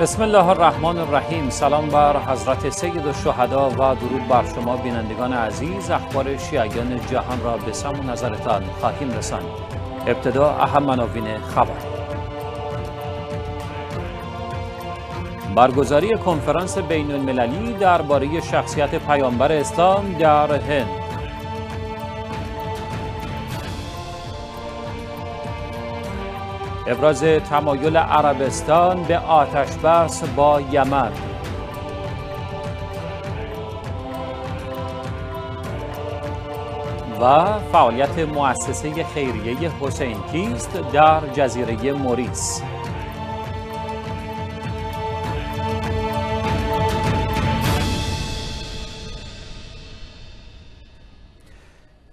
بسم الله الرحمن الرحیم سلام بر حضرت سید و و, و درود بر شما بینندگان عزیز اخبار شیعیان جهان را به سم و نظرتان خواهیم رسند ابتدا اهم مناوین خبر برگزاری کنفرانس بین المللی درباره شخصیت پیامبر اسلام در هند ابراز تمایل عربستان به آتش با یمن و فعالیت مؤسسه خیریه حسین کیست در جزیره موریس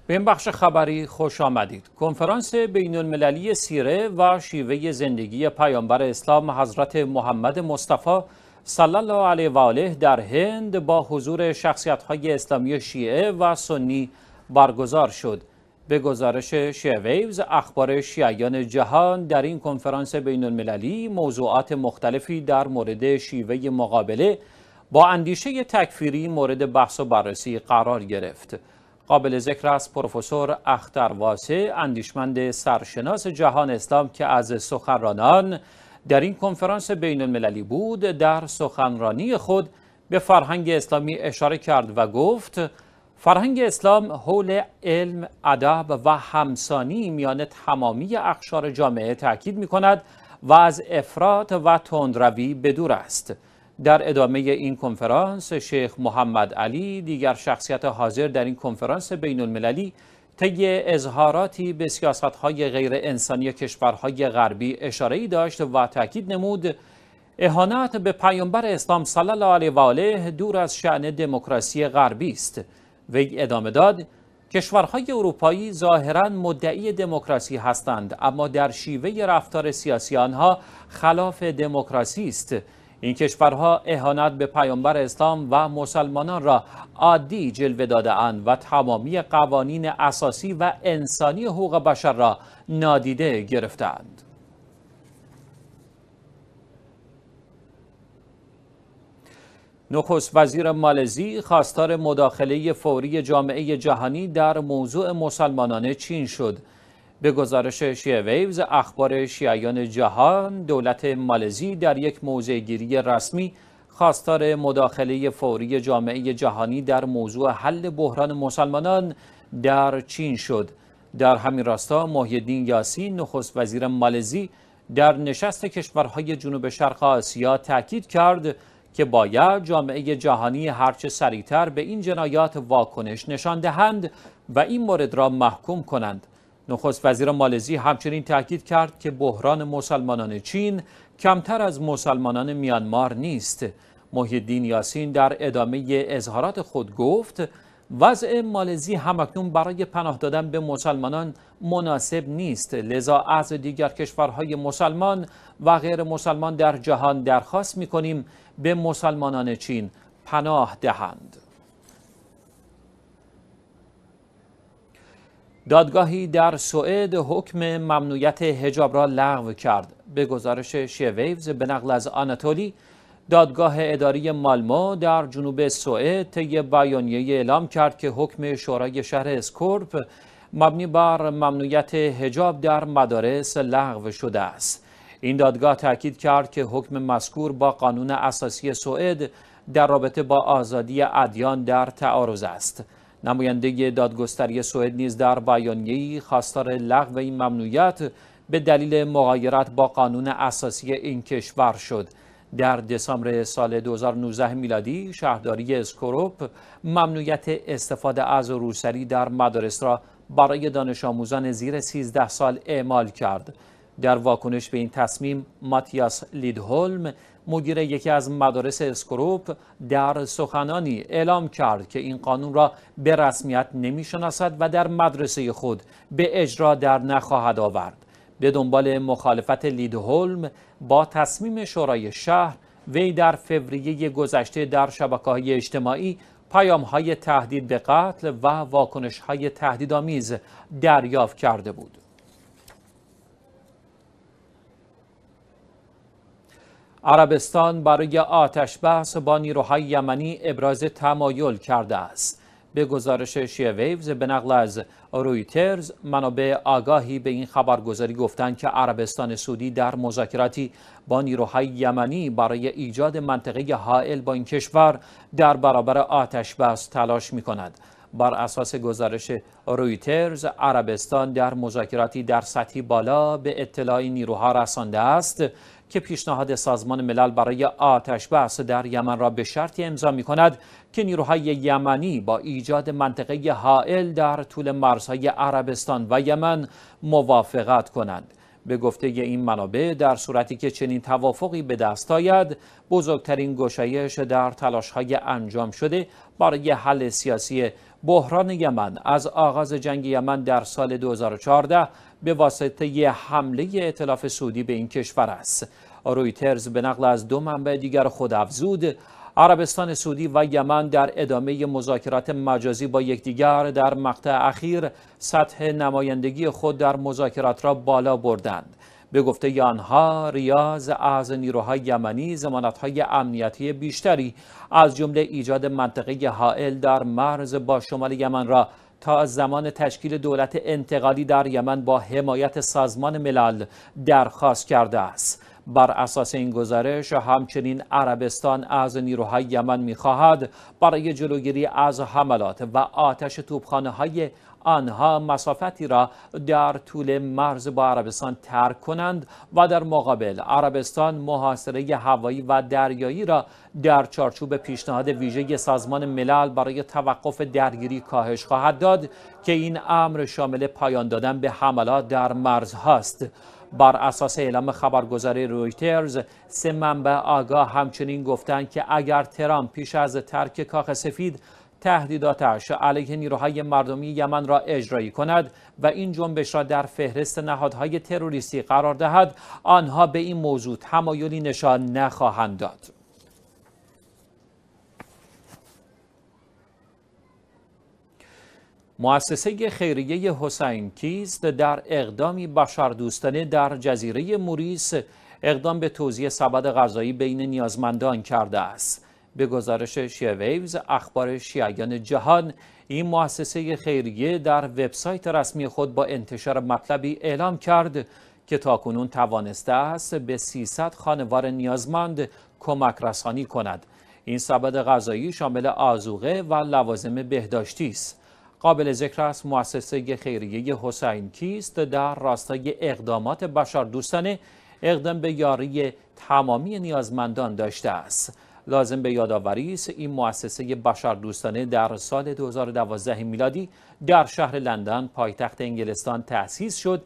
به این بخش خبری خوش آمدید. کنفرانس بین المللی سیره و شیوه زندگی پیامبر اسلام حضرت محمد مصطفی صلی الله علیه و آله در هند با حضور شخصیت‌های اسلامی شیعه و سنی برگزار شد. به گزارش شیویوز اخبار شیعیان جهان در این کنفرانس بین المللی موضوعات مختلفی در مورد شیوه مقابله با اندیشه تکفیری مورد بحث و بررسی قرار گرفت. قابل ذکر است پروفسور اختر واسه، اندیشمند سرشناس جهان اسلام که از سخنرانان در این کنفرانس بین المللی بود در سخنرانی خود به فرهنگ اسلامی اشاره کرد و گفت فرهنگ اسلام حول علم، ادب و همسانی میان تمامی اقشار جامعه تاکید می کند و از افراد و تندروی بدور است. در ادامه این کنفرانس شیخ محمد علی دیگر شخصیت حاضر در این کنفرانس بین المللی طی اظهاراتی به سیاستهای غیر انسانی کشورهای غربی اشاره‌ای داشت و تاکید نمود اهانت به پیامبر اسلام صلی الله علیه و آله دور از شأن دموکراسی غربی است وی ادامه داد کشورهای اروپایی ظاهرا مدعی دموکراسی هستند اما در شیوه رفتار سیاسی آنها خلاف دموکراسی است این کشورها اهانت به پیامبر اسلام و مسلمانان را عادی جلوه دادهاند و تمامی قوانین اساسی و انسانی حقوق بشر را نادیده گرفتند. نخست وزیر مالزی خواستار مداخله فوری جامعه جهانی در موضوع مسلمانان چین شد. به گزارش شیعه ویوز اخبار شیعیان جهان دولت مالزی در یک گیری رسمی خواستار مداخله فوری جامعه جهانی در موضوع حل بحران مسلمانان در چین شد در همین راستا محیدین یاسی نخست وزیر مالزی در نشست کشورهای جنوب شرق آسیا تاکید کرد که باید جامعه جهانی هرچه سریعتر به این جنایات واکنش نشان دهند و این مورد را محکوم کنند نخست وزیر مالزی همچنین تاکید کرد که بحران مسلمانان چین کمتر از مسلمانان میانمار نیست. محیدین یاسین در ادامه اظهارات خود گفت وضع مالزی همکنون برای پناه دادن به مسلمانان مناسب نیست لذا از دیگر کشورهای مسلمان و غیر مسلمان در جهان درخواست می کنیم به مسلمانان چین پناه دهند. دادگاهی در سوئد حکم ممنوعیت هجاب را لغو کرد. به گزارش شیه به نقل از آناتولی دادگاه اداری مالمو در جنوب سوئد طی بیانیه اعلام کرد که حکم شورای شهر اسکورپ مبنی بر ممنوعیت هجاب در مدارس لغو شده است. این دادگاه تاکید کرد که حکم مذکور با قانون اساسی سوئد در رابطه با آزادی ادیان در تعارض است. نماینده دادگستری سوئد نیز در بیانیه‌ای خواستار لغو این ممنوعیت به دلیل مغایرت با قانون اساسی این کشور شد در دسامبر سال 2019 میلادی شهرداری اسکروپ ممنوعیت استفاده از روسری در مدارس را برای دانش آموزان زیر 13 سال اعمال کرد در واکنش به این تصمیم ماتیاس لیدهولم مدیر یکی از مدارس اسکروپ در سخنانی اعلام کرد که این قانون را به رسمیت نمیشناسد و در مدرسه خود به اجرا در نخواهد آورد به دنبال مخالفت لیدهولم با تصمیم شورای شهر وی در فوریه گذشته در شبکه های اجتماعی پیام های تهدید به قتل و واکنش های تهدیدآمیز دریافت کرده بود عربستان برای آتش بحث با نیروهای یمنی ابراز تمایل کرده است. به گزارش شیه ویوز به نقل از رویترز منابع آگاهی به این خبرگزاری گفتند که عربستان سعودی در مذاکراتی با نیروهای یمنی برای ایجاد منطقه حائل با این کشور در برابر آتش بحث تلاش می کند. بر اساس گزارش رویترز عربستان در مذاکراتی در سطحی بالا به اطلاع نیروها رسانده است که پیشنهاد سازمان ملل برای آتش بس در یمن را به شرطی امضا می کند که نیروهای یمنی با ایجاد منطقه حائل در طول مرزهای عربستان و یمن موافقت کنند. به گفته این منابع در صورتی که چنین توافقی به دست آید بزرگترین گشایش در های انجام شده برای حل سیاسی بحران یمن از آغاز جنگ یمن در سال 2014 به واسطه حمله اطلاف سعودی به این کشور است. رویترز به نقل از دو منبع دیگر خود افزود عربستان سعودی و یمن در ادامه مذاکرات مجازی با یکدیگر در مقطع اخیر سطح نمایندگی خود در مذاکرات را بالا بردند. به گفته آنها ریاض از نیروهای یمنی زمانتهای امنیتی بیشتری از جمله ایجاد منطقه حائل در مرز با شمال یمن را تا زمان تشکیل دولت انتقالی در یمن با حمایت سازمان ملل درخواست کرده است بر اساس این گزارش همچنین عربستان از نیروهای یمن میخواهد برای جلوگیری از حملات و آتش توپخانه های آنها مسافتی را در طول مرز با عربستان ترک کنند و در مقابل عربستان محاصره هوایی و دریایی را در چارچوب پیشنهاد ویژه سازمان ملل برای توقف درگیری کاهش خواهد داد که این امر شامل پایان دادن به حملات در مرز هاست بر اساس اعلام خبرگزاری رویترز سه منبع آگاه همچنین گفتند که اگر ترامپ پیش از ترک کاخ سفید تهدیداتش علیه نیروهای مردمی یمن را اجرایی کند و این جنبش را در فهرست نهادهای تروریستی قرار دهد آنها به این موضوع تمایلی نشان نخواهند داد مؤسسه خیریه حسین کیست در اقدامی بشردوستانه در جزیره موریس اقدام به توزیع سبد غذایی بین نیازمندان کرده است. به گزارش شیویوز اخبار شیعیان جهان این مؤسسه خیریه در وبسایت رسمی خود با انتشار مطلبی اعلام کرد که تاکنون توانسته است به 300 خانوار نیازمند کمک رسانی کند. این سبد غذایی شامل آزوقه و لوازم بهداشتی است. قابل ذکر است مؤسسه خیریه حسین کیست در راستای اقدامات بشار دوستانه اقدام به یاری تمامی نیازمندان داشته است لازم به یادآوری است این مؤسسه بشار دوستانه در سال 2012 میلادی در شهر لندن پایتخت انگلستان تأسیس شد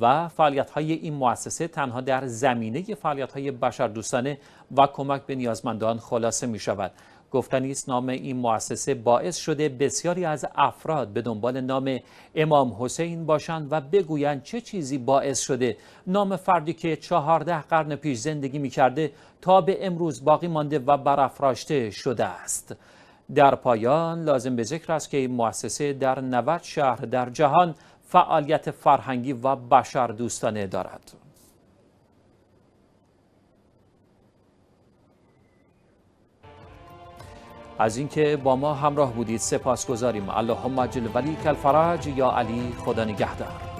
و فعالیت های این مؤسسه تنها در زمینه فعالیت های بشر دوستانه و کمک به نیازمندان خلاصه می شود. گفتنیست است نام این مؤسسه باعث شده بسیاری از افراد به دنبال نام امام حسین باشند و بگویند چه چیزی باعث شده نام فردی که چهارده قرن پیش زندگی می کرده تا به امروز باقی مانده و برافراشته شده است. در پایان لازم به ذکر است که این مؤسسه در نوت شهر در جهان فعالیت فرهنگی و دوستانه دارد. از اینکه با ما همراه بودید سپاس گذاریم اللهم اجل ولی الفرج یا علی خدا نگهدار